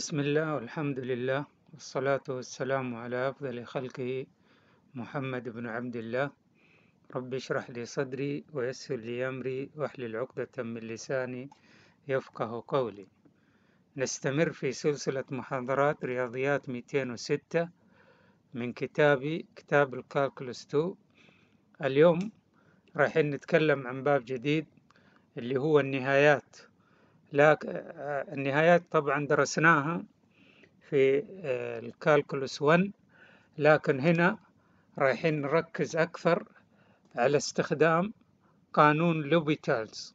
بسم الله والحمد لله والصلاة والسلام على أفضل خلقه محمد بن عبد الله رب اشرح لي صدري ويسر لي أمري واحلل عقدة من لساني يفقه قولي نستمر في سلسلة محاضرات رياضيات 206 من كتابي كتاب الكالكولوس 2 اليوم رايحين نتكلم عن باب جديد اللي هو النهايات لكن آه، النهايات طبعا درسناها في آه، الكالكولوس 1 لكن هنا رايحين نركز أكثر على استخدام قانون لوبيتالز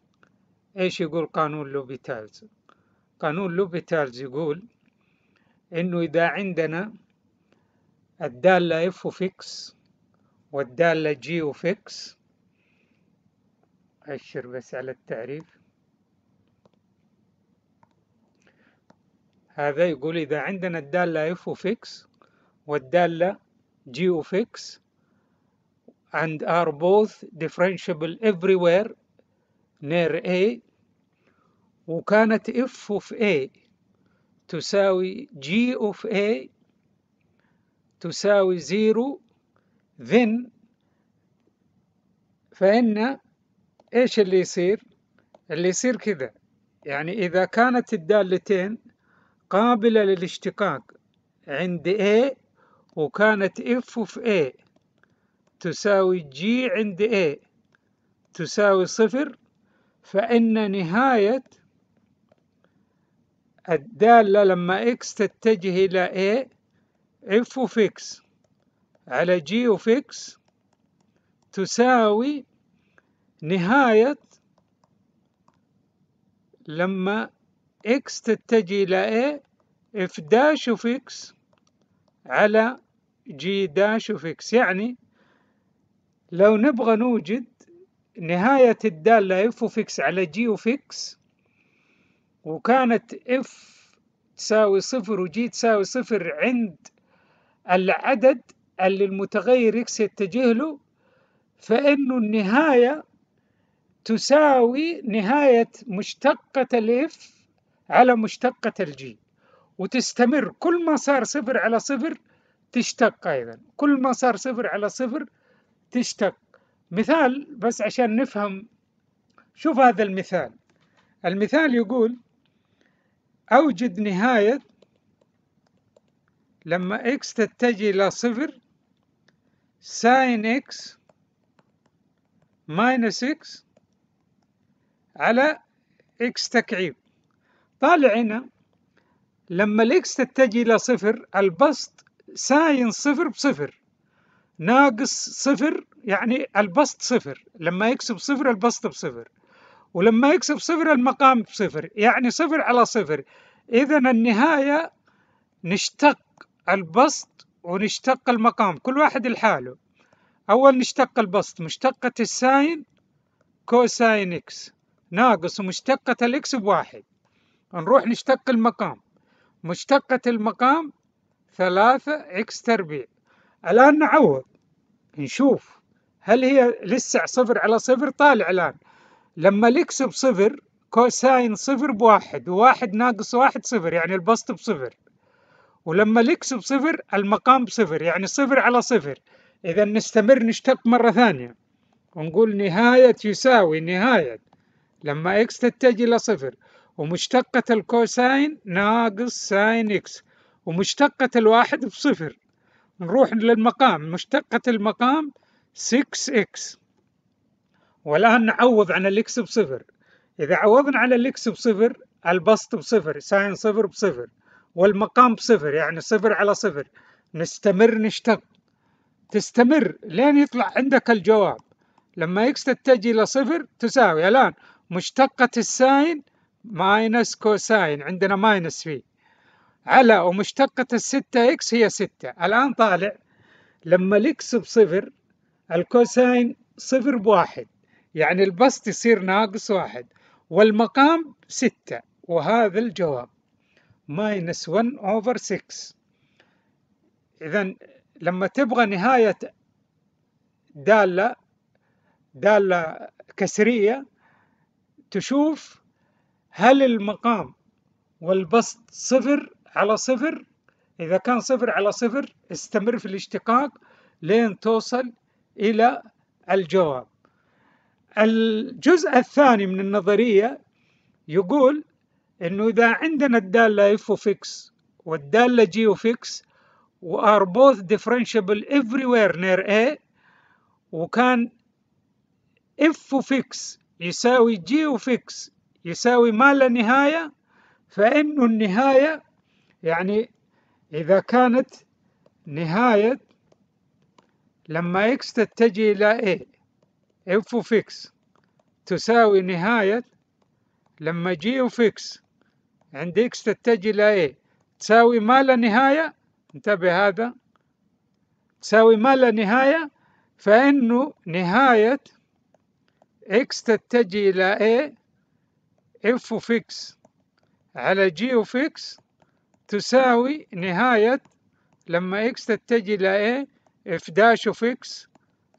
إيش يقول قانون لوبيتالز؟ قانون لوبيتالز يقول إنه إذا عندنا الدالة اف اوف اكس والدالة جي اوف اكس أشر بس على التعريف هذا يقول إذا عندنا الدالة f of x والدالة g of x and are both differentiable everywhere near A وكانت f of A تساوي g of A تساوي zero then فإن إيش اللي يصير؟ اللي يصير كذا يعني إذا كانت الدالتين قابلة للاشتقاق عند A وكانت F في A تساوي G عند A تساوي صفر فإن نهاية الدالة لما X تتجه إلى A F في X على G في X تساوي نهاية لما x تتجه إلى إيه إف داش of x على جي داش of x يعني لو نبغى نوجد نهاية الدالة إف أوف x على جي أوف x وكانت إف تساوي صفر وجي تساوي صفر عند العدد اللي المتغير x يتجه له فإنه النهاية تساوي نهاية مشتقة الإف على مشتقة الجي وتستمر كل ما صار صفر على صفر تشتق أيضا كل ما صار صفر على صفر تشتق مثال بس عشان نفهم شوف هذا المثال المثال يقول أوجد نهاية لما x تتجه إلى صفر ساين x ماينس x على x تكعيب طالع هنا لما الاكس تتجه الى صفر البسط ساين صفر بصفر ناقص صفر يعني البسط صفر لما يكسب صفر البسط بصفر ولما يكسب صفر المقام بصفر يعني صفر على صفر إذا النهاية نشتق البسط ونشتق المقام كل واحد لحاله أول نشتق البسط مشتقة الساين كوساين إكس ناقص ومشتقة الإكس بواحد نروح نشتق المقام مشتقة المقام ثلاثة إكس تربيع الآن نعوض نشوف هل هي لسه صفر على صفر طالع الآن لما الإكس بصفر كوساين صفر بواحد وواحد ناقص واحد صفر يعني البسط بصفر ولما الإكس بصفر المقام بصفر يعني صفر على صفر إذا نستمر نشتق مرة ثانية ونقول نهاية يساوي نهاية لما إكس تتجه إلى صفر ومشتقة الكوساين ناقص ساين إكس ومشتقة الواحد بصفر نروح للمقام مشتقة المقام 6x والآن نعوض عن الإكس بصفر إذا عوضنا على الإكس بصفر البسط بصفر ساين صفر بصفر والمقام بصفر يعني صفر على صفر نستمر نشتق تستمر لين يطلع عندك الجواب لما إكس تتجه إلى صفر تساوي الآن مشتقة الساين ماينس كوساين عندنا ماينس في على ومشتقة الستة إكس هي ستة الآن طالع لما الإكس بصفر الكوساين صفر بواحد يعني البسط يصير ناقص واحد والمقام ستة وهذا الجواب ماينس 1 أوفر 6 إذا لما تبغى نهاية دالة دالة كسرية تشوف هل المقام والبسط صفر على صفر إذا كان صفر على صفر استمر في الاشتقاق لين توصل إلى الجواب الجزء الثاني من النظرية يقول إنه إذا عندنا الدالة f of x والدالة g of x are both differentiable everywhere near A وكان f of x يساوي g of x يساوي ما لا نهاية فإن النهاية يعني إذا كانت نهاية لما x تتجه إلى a f of x تساوي نهاية لما g of x عند x تتجه إلى a تساوي ما لا نهاية انتبه هذا تساوي ما لا نهاية فإنه نهاية x تتجه إلى a اف اوف اكس على جي اوف اكس تساوي نهاية لما اكس تتجه إلى ايه اف داش اوف اكس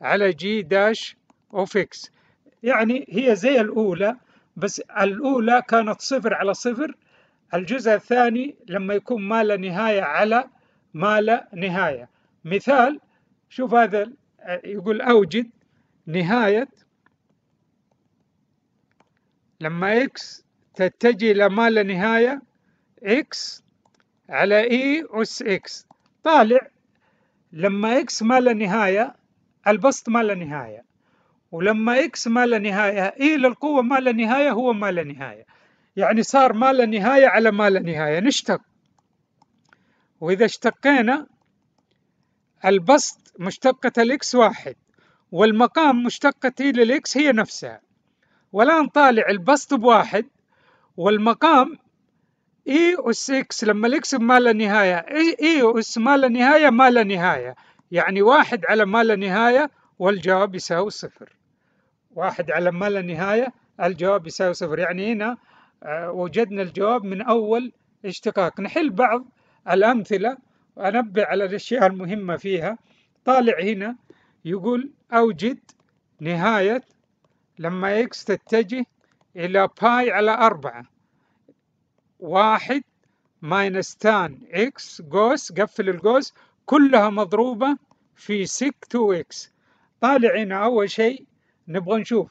على جي داش اوف اكس يعني هي زي الأولى بس الأولى كانت صفر على صفر الجزء الثاني لما يكون ما لا نهاية على ما لا نهاية مثال شوف هذا يقول أوجد نهاية لما x تتجه إلى ما لا نهاية x على إي e أس x طالع لما x ما لا نهاية البسط ما لا نهاية ولما x ما لا نهاية إي e للقوة ما لا نهاية هو ما لا نهاية يعني صار ما لا نهاية على ما لا نهاية نشتق وإذا اشتقينا البسط مشتقة الإكس واحد والمقام مشتقة إي للإكس هي نفسها والآن طالع البسط بواحد والمقام اي اس اكس لما الاكس ما لا نهاية اي اس e ما لا نهاية ما لا نهاية يعني واحد على ما لا نهاية والجواب يساوي صفر واحد على ما لا نهاية الجواب يساوي صفر يعني هنا آه، وجدنا الجواب من أول اشتقاق نحل بعض الأمثلة وأنبه على الأشياء المهمة فيها طالع هنا يقول أوجد نهاية لما إكس تتجه إلى باي على أربعة واحد ماينس تان إكس قوس قفل القوس كلها مضروبة في سك 2 إكس طالع هنا أول شيء نبغى نشوف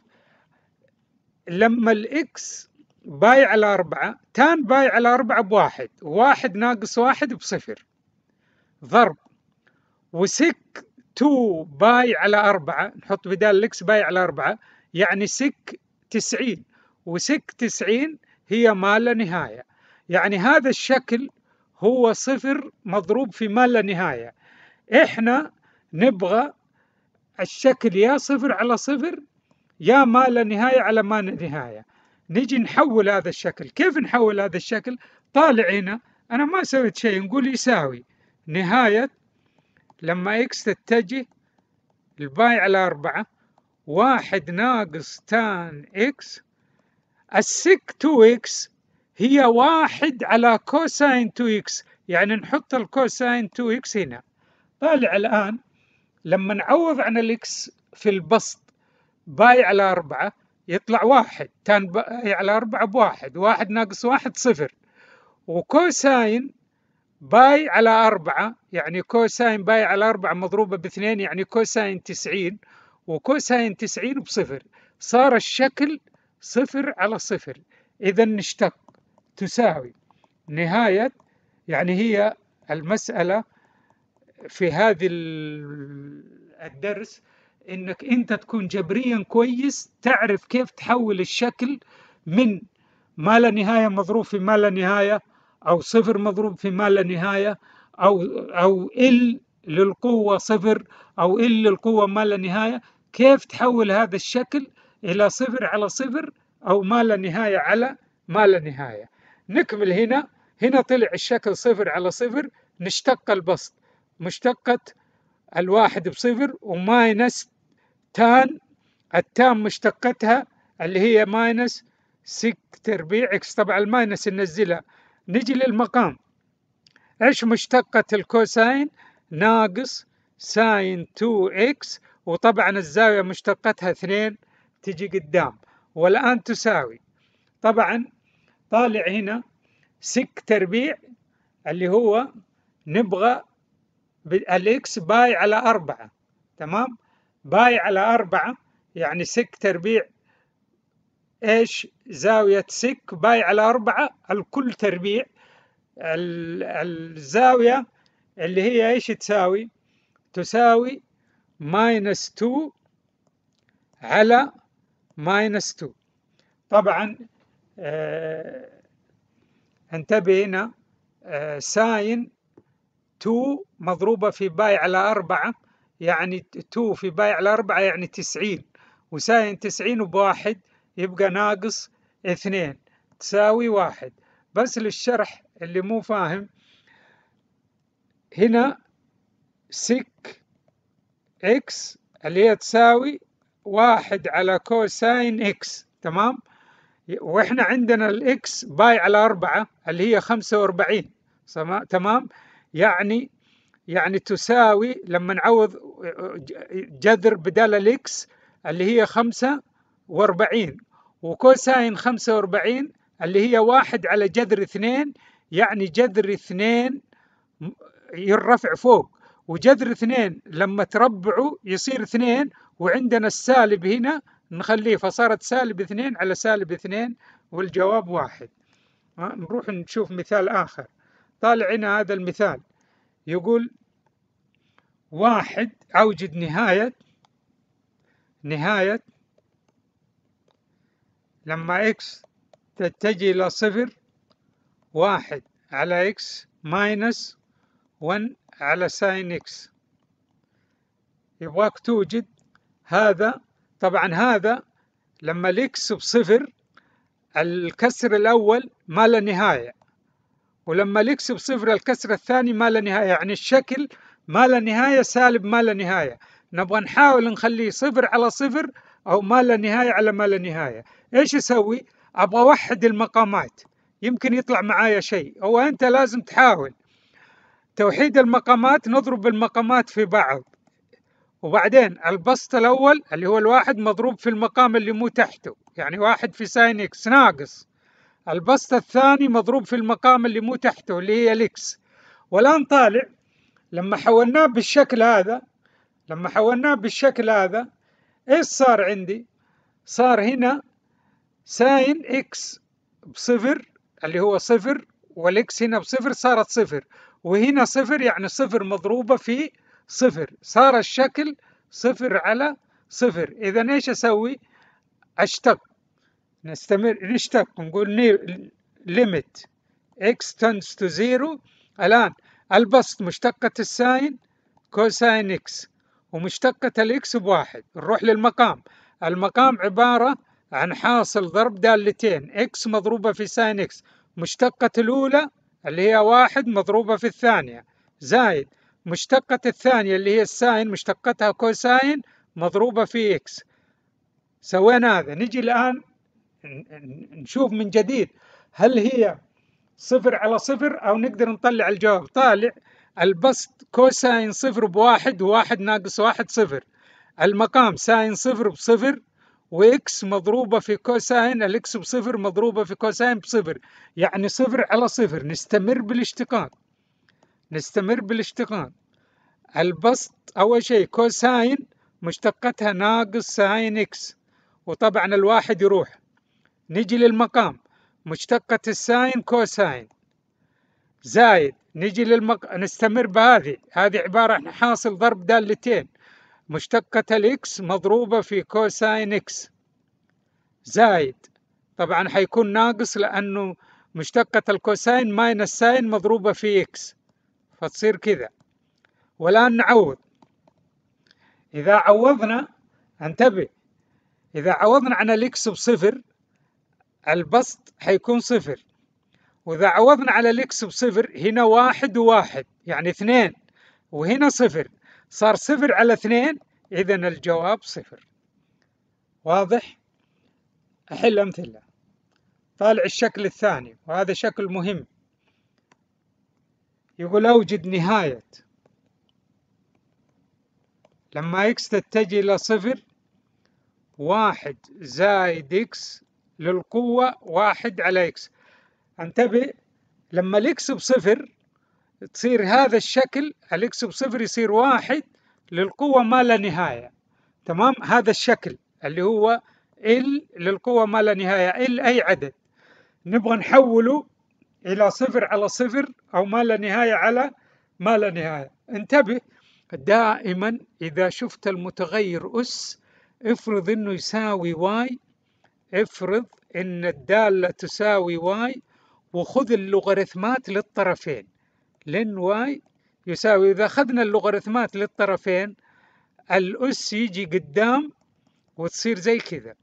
لما الإكس باي على أربعة تان باي على أربعة بواحد واحد ناقص واحد بصفر ضرب وسك 2 باي على 4 نحط بدال الاكس باي على 4 يعني سك 90 وسك 90 هي ما لا نهاية يعني هذا الشكل هو صفر مضروب في ما لا نهاية إحنا نبغى الشكل يا صفر على صفر يا ما لا نهاية على ما لا نهاية نجي نحول هذا الشكل كيف نحول هذا الشكل طالع هنا أنا ما سويت شيء نقول يساوي نهاية لما إكس تتجه الباي على أربعة واحد ناقص تان إكس السك 2 إكس هي واحد على كوساين 2 إكس يعني نحط الكوساين 2 إكس هنا طالع الآن لما نعوض عن الإكس في البسط باي على أربعة يطلع واحد تان باي على أربعة بواحد واحد ناقص واحد صفر وكوساين باي على أربعة يعني كوساين باي على أربعة مضروبة باثنين يعني كوساين تسعين وكوساين 90 بصفر صار الشكل صفر على صفر إذا نشتق تساوي نهاية يعني هي المسألة في هذه الدرس انك انت تكون جبريا كويس تعرف كيف تحول الشكل من ما لا نهايه مضروب في ما لا نهايه او صفر مضروب في ما لا نهايه او او ال للقوه صفر او ال للقوه ما لا نهايه كيف تحول هذا الشكل إلى صفر على صفر أو ما لا نهاية على ما لا نهاية نكمل هنا هنا طلع الشكل صفر على صفر نشتق البسط مشتقة الواحد بصفر وماينس تان التان مشتقتها اللي هي ماينس سك تربيع اكس طبعا الماينس ننزلها نجي للمقام ايش مشتقة الكوساين ناقص ساين 2 اكس وطبعا الزاوية مشتقتها اثنين تجي قدام والآن تساوي طبعا طالع هنا سك تربيع اللي هو نبغى الاكس باي على أربعة تمام باي على أربعة يعني سك تربيع ايش زاوية سك باي على أربعة الكل تربيع الزاوية اللي هي ايش تساوي تساوي ماينس 2 على ماينس 2 طبعا آه انتبه هنا آه ساين 2 مضروبة في باي على 4 يعني 2 في باي على 4 يعني 90 وساين 90 بواحد يبقى ناقص 2 تساوي 1 بس للشرح اللي مو فاهم هنا سك x اللي هي تساوي واحد على كوساين x تمام وإحنا عندنا x باي على أربعة اللي هي خمسة وأربعين تمام يعني يعني تساوي لما نعوض جذر بدل الإكس اللي هي خمسة وأربعين وكوساين خمسة وأربعين اللي هي واحد على جذر اثنين يعني جذر اثنين يرفع فوق وجذر اثنين لما تربعوا يصير اثنين وعندنا السالب هنا نخليه فصارت سالب اثنين على سالب اثنين والجواب واحد نروح نشوف مثال آخر طالع هنا هذا المثال يقول واحد أوجد نهاية نهاية لما x تتجه إلى صفر واحد على x ماينس 1 على ساين إكس يبغاك توجد هذا طبعا هذا لما الإكس بصفر الكسر الأول ما له نهاية ولما الإكس بصفر الكسر الثاني ما له نهاية يعني الشكل ما له نهاية سالب ما له نهاية نبغى نحاول نخليه صفر على صفر أو ما له نهاية على ما له نهاية إيش أسوي؟ أبغى أوحد المقامات يمكن يطلع معايا شيء هو أنت لازم تحاول توحيد المقامات نضرب المقامات في بعض وبعدين البسط الأول اللي هو الواحد مضروب في المقام اللي مو تحته يعني واحد في ساين إكس ناقص البسط الثاني مضروب في المقام اللي مو تحته اللي هي الإكس والآن طالع لما حولناه بالشكل هذا لما حولناه بالشكل هذا إيش صار عندي؟ صار هنا ساين إكس بصفر اللي هو صفر والإكس هنا بصفر صارت صفر وهنا صفر يعني صفر مضروبة في صفر صار الشكل صفر على صفر إذا إيش أسوي أشتق نستمر نشتق نقول ليميت x tends to زيرو الآن البسط مشتقة الساين كوساين x ومشتقة الاكس بواحد نروح للمقام المقام عبارة عن حاصل ضرب دالتين x مضروبة في ساين x مشتقة الأولى اللي هي واحد مضروبة في الثانية زائد مشتقة الثانية اللي هي الساين مشتقتها كوساين مضروبة في إكس سوينا هذا نجي الآن نشوف من جديد هل هي صفر على صفر أو نقدر نطلع الجواب طالع البسط كوساين صفر بواحد وواحد ناقص واحد صفر المقام ساين صفر بصفر واكس مضروبه في كوساين الاكس بصفر مضروبه في كوساين بصفر يعني صفر على صفر نستمر بالاشتقاق نستمر بالاشتقاق البسط اول شيء كوساين مشتقتها ناقص ساين اكس وطبعا الواحد يروح نجي للمقام مشتقة الساين كوساين زايد نجي للمق... نستمر بهذه هذه عبارة عن حاصل ضرب دالتين مشتقة الإكس مضروبة في كوساين إكس زائد طبعا حيكون ناقص لأنه مشتقة الكوساين ماينس ساين مضروبة في إكس فتصير كذا والآن نعوض إذا عوضنا انتبه إذا عوضنا عن الإكس بصفر البسط حيكون صفر وإذا عوضنا على الإكس بصفر هنا واحد وواحد يعني اثنين وهنا صفر صار صفر على اثنين إذا الجواب صفر واضح؟ أحل أمثلة طالع الشكل الثاني وهذا شكل مهم يقول أوجد نهاية لما إكس تتجه إلى صفر واحد زائد إكس للقوة واحد على إكس انتبه لما الإكس بصفر تصير هذا الشكل الاكس بصفر يصير واحد للقوة ما لا نهاية تمام هذا الشكل اللي هو ال للقوة ما لا نهاية ال أي عدد نبغى نحوله إلى صفر على صفر أو ما لا نهاية على ما لا نهاية انتبه دائما إذا شفت المتغير أس افرض أنه يساوي واي افرض أن الدالة تساوي واي وخذ اللوغاريتمات للطرفين لن واي يساوي إذا أخذنا اللوغاريتمات للطرفين الأس يجي قدام وتصير زي كذا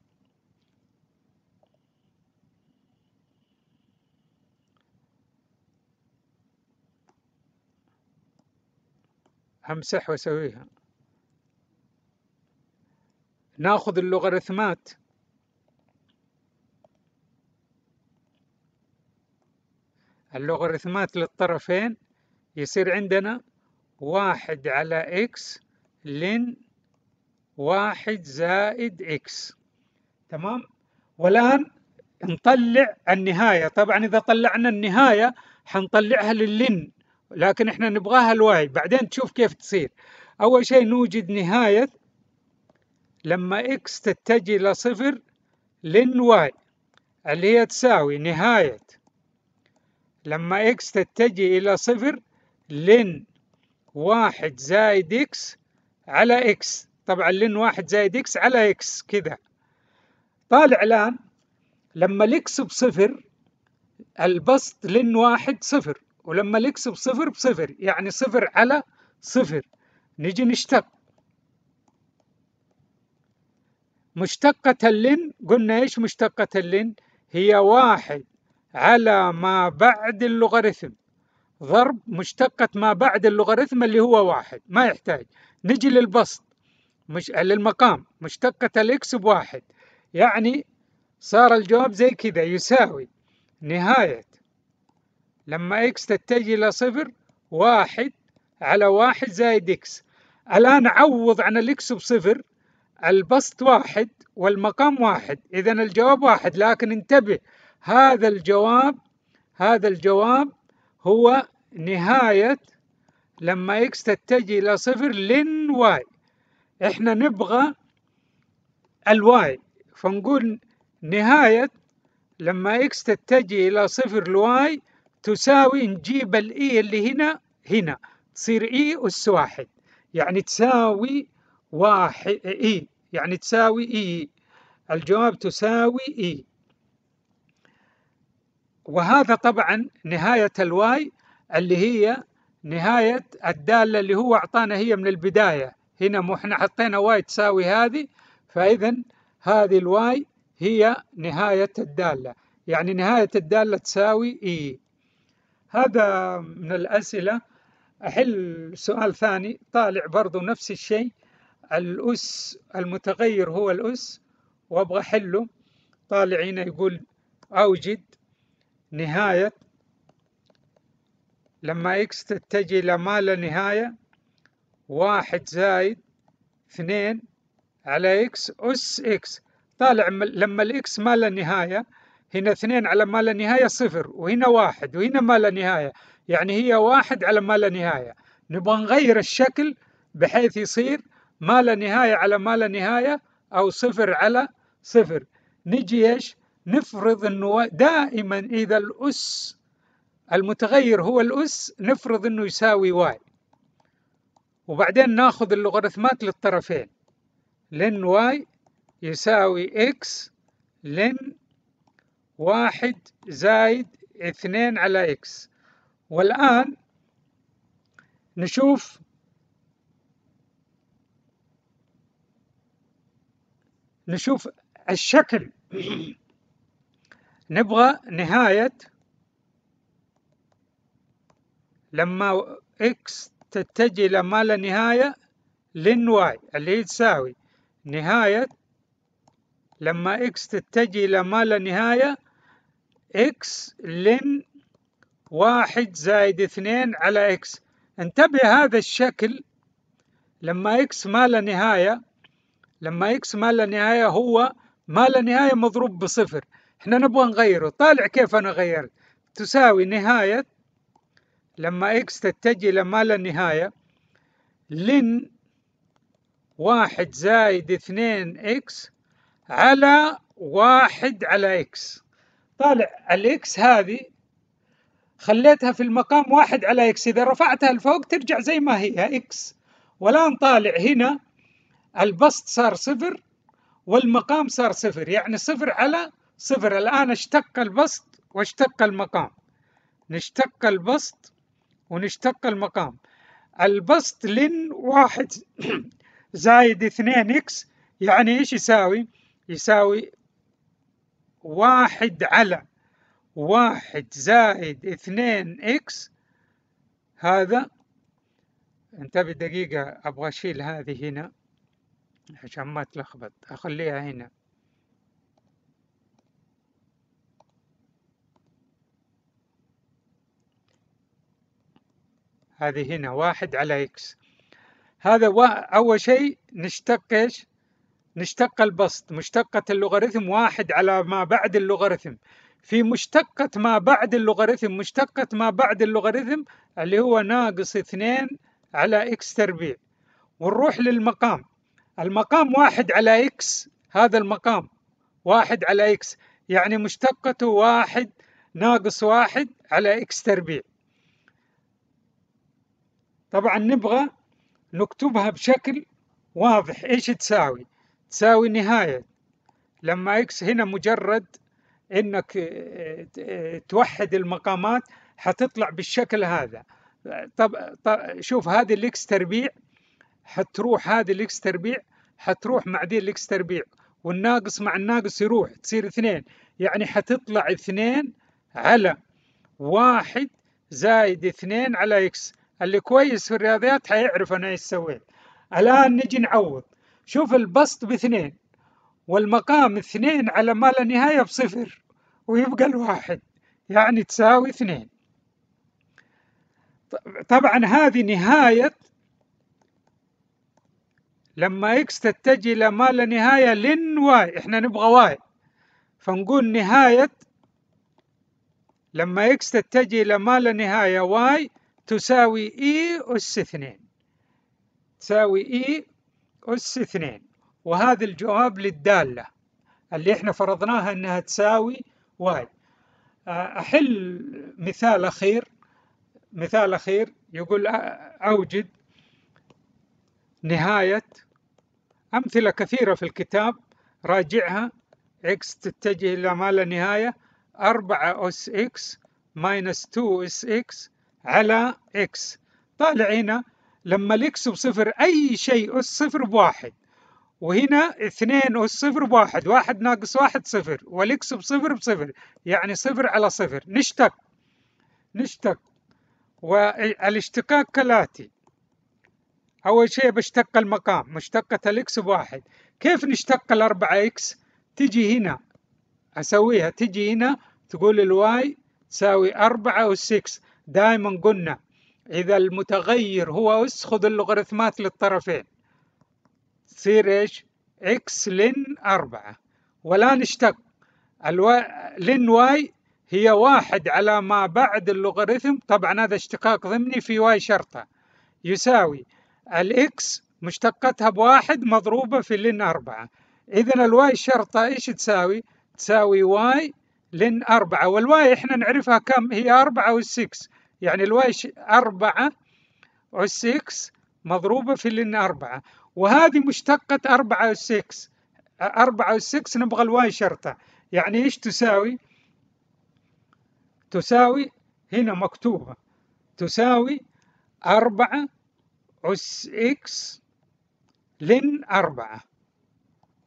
همسح واسويها ناخذ اللوغاريتمات اللوغاريتمات للطرفين يصير عندنا واحد على إكس لن واحد زائد إكس تمام والآن نطلع النهاية طبعا إذا طلعنا النهاية حنطلعها للن لكن إحنا نبغاها الواي بعدين تشوف كيف تصير أول شيء نوجد نهاية لما إكس تتجه إلى صفر لن واي اللي هي تساوي نهاية لما إكس تتجه إلى صفر لن واحد زائد إكس على إكس طبعا لن واحد زائد إكس على إكس كذا طالع الآن لما الإكس بصفر البسط لن واحد صفر ولما الإكس بصفر بصفر يعني صفر على صفر نجي نشتق مشتقة اللين قلنا إيش مشتقة اللين هي واحد على ما بعد اللوغاريتم ضرب مشتقة ما بعد اللوغاريتم اللي هو واحد ما يحتاج نجي للبسط مش للمقام مشتقة الإكس بواحد يعني صار الجواب زي كذا يساوي نهاية لما إكس تتجه إلى صفر واحد على واحد زائد إكس الآن عوض عن الإكس بصفر البسط واحد والمقام واحد إذا الجواب واحد لكن انتبه هذا الجواب هذا الجواب هو نهاية لما اكس تتجه إلى صفر لن واي احنا نبغى الواي فنقول نهاية لما اكس تتجه إلى صفر لواي تساوي نجيب الاي اللي هنا هنا تصير اي أس واحد يعني تساوي واحد اي يعني تساوي اي الجواب تساوي اي وهذا طبعا نهاية الواي اللي هي نهاية الدالة اللي هو أعطانا هي من البداية هنا مو احنا حطينا واي تساوي هذه فإذا هذه الواي هي نهاية الدالة يعني نهاية الدالة تساوي إي e. هذا من الأسئلة أحل سؤال ثاني طالع برضو نفس الشيء الأس المتغير هو الأس وأبغى أحله طالع هنا يقول أوجد نهاية لما إكس تتجه إلى ما لا نهاية واحد زايد اثنين على إكس أس إكس طالع لما الإكس ما لا نهاية هنا اثنين على ما لا نهاية صفر وهنا واحد وهنا ما لا نهاية يعني هي واحد على ما لا نهاية نبغى نغير الشكل بحيث يصير ما لا نهاية على ما لا نهاية أو صفر على صفر نجي إيش نفرض أنه دائما إذا الأس المتغير هو الأس نفرض أنه يساوي واي وبعدين ناخذ اللوغاريتمات للطرفين لن واي يساوي إكس لن واحد زايد اثنين على إكس والآن نشوف نشوف الشكل نبغى نهاية لما إكس تتجه إلى ما لا نهاية لن واي اللي هي تساوي نهاية لما إكس تتجه إلى ما لا نهاية إكس لن واحد زائد اثنين على إكس انتبه هذا الشكل لما إكس ما لا نهاية لما إكس ما لا نهاية هو ما لا نهاية مضروب بصفر احنا نبغى نغيره طالع كيف انا غيرت تساوي نهاية لما اكس تتجه لما لا نهاية لن واحد زايد اثنين اكس على واحد على اكس طالع الاكس هذه خليتها في المقام واحد على اكس اذا رفعتها لفوق ترجع زي ما هي اكس والان طالع هنا البسط صار صفر والمقام صار صفر يعني صفر على صفر الآن اشتق البسط واشتق المقام نشتق البسط ونشتق المقام البسط لن واحد زايد اثنين اكس يعني ايش يساوي يساوي واحد على واحد زائد اثنين اكس هذا انتبه دقيقة أبغى أشيل هذه هنا عشان ما تلخبط أخليها هنا هذه هنا واحد على إكس هذا أول شيء نشتق إيش نشتق البسط مشتقة اللوغاريتم واحد على ما بعد اللوغاريتم في مشتقة ما بعد اللوغاريتم مشتقة ما بعد اللوغاريتم اللي هو ناقص اثنين على إكس تربيع ونروح للمقام المقام واحد على إكس هذا المقام واحد على إكس يعني مشتقته واحد ناقص واحد على إكس تربيع طبعا نبغى نكتبها بشكل واضح ايش تساوي تساوي نهاية لما اكس هنا مجرد انك آه، آه، توحد المقامات حتطلع بالشكل هذا طب, طب شوف هذه الاكس تربيع حتروح هذه الاكس تربيع حتروح مع دي الاكس تربيع والناقص مع الناقص يروح تصير اثنين يعني حتطلع اثنين على واحد زائد اثنين على اكس اللي كويس في الرياضيات حيعرف أنا إيش سويت الآن نجي نعوض شوف البسط باثنين والمقام اثنين على ما لا نهاية بصفر ويبقى الواحد يعني تساوي اثنين طبعا هذه نهاية لما اكس تتجه إلى ما لا نهاية لن واي احنا نبغى واي فنقول نهاية لما اكس تتجه إلى ما لا نهاية واي تساوي إي e أس 2 تساوي إي e أس 2 وهذا الجواب للدالة اللي احنا فرضناها أنها تساوي واي آه، أحل مثال أخير مثال أخير يقول أوجد نهاية أمثلة كثيرة في الكتاب راجعها x تتجه إلى ما لا نهاية 4 أس x ماينس 2 أس x على إكس طالع هنا لما الإكس بصفر أي شيء أس صفر بواحد وهنا اثنين أس صفر بواحد واحد ناقص واحد صفر والإكس بصفر بصفر يعني صفر على صفر نشتق نشتق والاشتقاق كالآتي أول شيء بشتق المقام مشتقة الإكس بواحد كيف نشتق الأربعة إكس تجي هنا أسويها تجي هنا تقول الواي تساوي أربعة أس 6 دائما قلنا إذا المتغير هو أس خذ اللوغاريتمات للطرفين تصير إيش؟ إكس لن أربعة والآن اشتق الو... لن واي هي واحد على ما بعد اللوغاريتم طبعا هذا اشتقاق ضمني في واي شرطة يساوي الإكس مشتقتها بواحد مضروبة في لن أربعة إذا الواي شرطة إيش تساوي؟ تساوي واي لن أربعة والواي إحنا نعرفها كم هي أربعة والسكس يعني الواي أربعة أس إكس مضروبة في لن أربعة وهذه مشتقة أربعة أس إكس أربعة أس إكس نبغى الواي شرطة يعني إيش تساوي؟ تساوي هنا مكتوبة تساوي أربعة أس إكس لن أربعة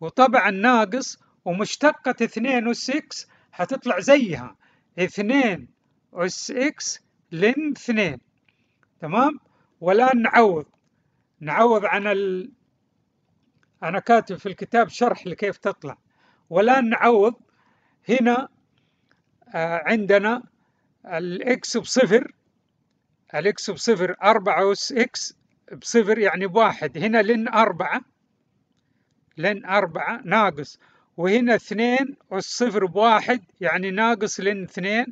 وطبعا ناقص ومشتقة اثنين أس إكس هتطلع زيها اثنين أس إكس لن اثنين تمام والآن نعوض نعوض عن ال... أنا كاتب في الكتاب شرح لكيف تطلع والآن نعوض هنا آه عندنا الإكس بصفر الإكس بصفر أربعة أس إكس بصفر يعني بواحد هنا لن أربعة لن أربعة ناقص وهنا اثنين والصفر بواحد يعني ناقص لن اثنين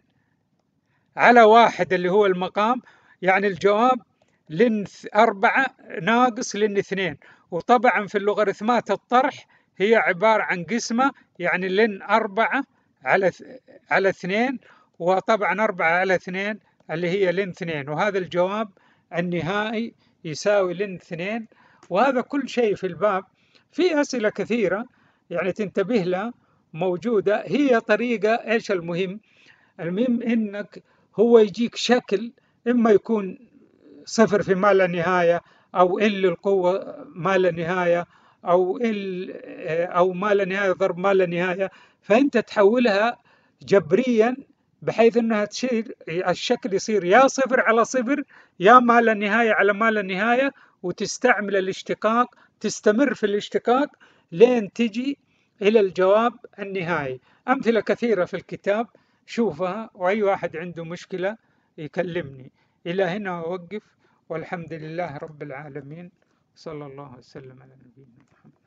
على واحد اللي هو المقام يعني الجواب لن أربعة ناقص لن اثنين وطبعا في اللوغاريتمات الطرح هي عبارة عن قسمة يعني لن أربعة على على اثنين وطبعا أربعة على اثنين اللي هي لن اثنين وهذا الجواب النهائي يساوي لن اثنين وهذا كل شيء في الباب في أسئلة كثيرة يعني تنتبه لها موجودة هي طريقة إيش المهم المهم إنك هو يجيك شكل إما يكون صفر في ما لا نهاية أو إل القوة ما لا نهاية أو إل أو ما لا نهاية ضرب ما لا نهاية فأنت تحولها جبريا بحيث أنها تصير الشكل يصير يا صفر على صفر يا ما لا نهاية على ما لا نهاية وتستعمل الاشتقاق تستمر في الاشتقاق لين تجي إلى الجواب النهائي أمثلة كثيرة في الكتاب شوفها وأي واحد عنده مشكلة يكلمني إلى هنا أوقف والحمد لله رب العالمين صلى الله وسلم على نبينا محمد